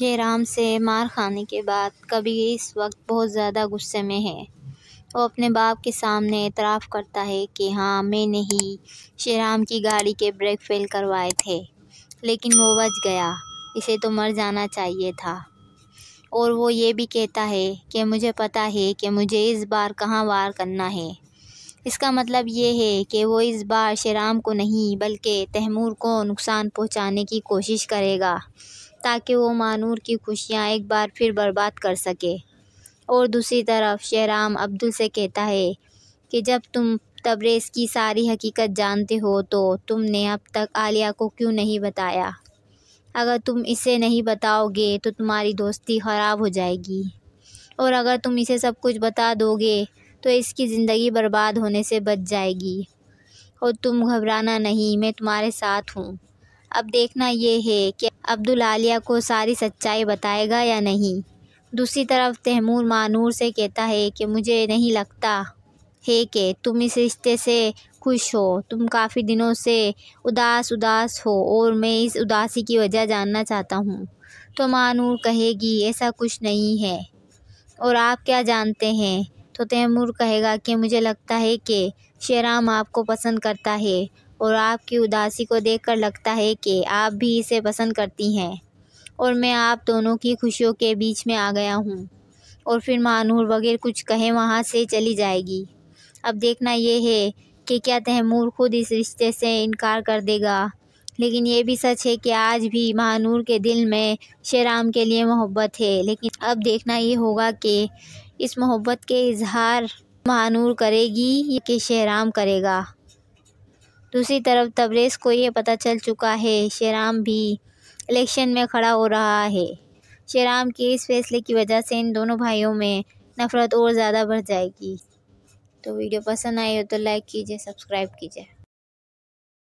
ये राम से मार खाने के बाद कभी इस वक्त बहुत ज़्यादा गुस्से में है वो अपने बाप के सामने एतराफ़ करता है कि हाँ मैंने ही श्री की गाड़ी के ब्रेक फेल करवाए थे लेकिन वो बच गया इसे तो मर जाना चाहिए था और वो ये भी कहता है कि मुझे पता है कि मुझे इस बार कहाँ वार करना है इसका मतलब ये है कि वो इस बार श्री को नहीं बल्कि तैमूर को नुकसान पहुँचाने की कोशिश करेगा ताकि वो मानूर की खुशियाँ एक बार फिर बर्बाद कर सके और दूसरी तरफ शहराम अब्दुल से कहता है कि जब तुम तब्रेज़ की सारी हकीकत जानते हो तो तुमने अब तक आलिया को क्यों नहीं बताया अगर तुम इसे नहीं बताओगे तो तुम्हारी दोस्ती ख़राब हो जाएगी और अगर तुम इसे सब कुछ बता दोगे तो इसकी ज़िंदगी बर्बाद होने से बच जाएगी और तुम घबराना नहीं मैं तुम्हारे साथ हूँ अब देखना ये है कि अब्दुल आलिया को सारी सच्चाई बताएगा या नहीं दूसरी तरफ तैमूर मानूर से कहता है कि मुझे नहीं लगता है कि तुम इस रिश्ते से खुश हो तुम काफ़ी दिनों से उदास उदास हो और मैं इस उदासी की वजह जानना चाहता हूँ तो मानूर कहेगी ऐसा कुछ नहीं है और आप क्या जानते हैं तो तैमूर कहेगा कि मुझे लगता है कि शेराम आपको पसंद करता है और आपकी उदासी को देखकर लगता है कि आप भी इसे पसंद करती हैं और मैं आप दोनों की खुशियों के बीच में आ गया हूँ और फिर महानूर बगैर कुछ कहे वहाँ से चली जाएगी अब देखना यह है कि क्या तैमूर खुद इस रिश्ते से इनकार कर देगा लेकिन ये भी सच है कि आज भी महानूर के दिल में शेराम के लिए मोहब्बत है लेकिन अब देखना ये होगा कि इस मोहब्बत के इजहार महानूर करेगी कि शेराम करेगा दूसरी तरफ तबरेज़ को यह पता चल चुका है शेराम भी इलेक्शन में खड़ा हो रहा है शेराम के इस फैसले की वजह से इन दोनों भाइयों में नफ़रत और ज़्यादा बढ़ जाएगी तो वीडियो पसंद आई हो तो लाइक कीजिए सब्सक्राइब कीजिए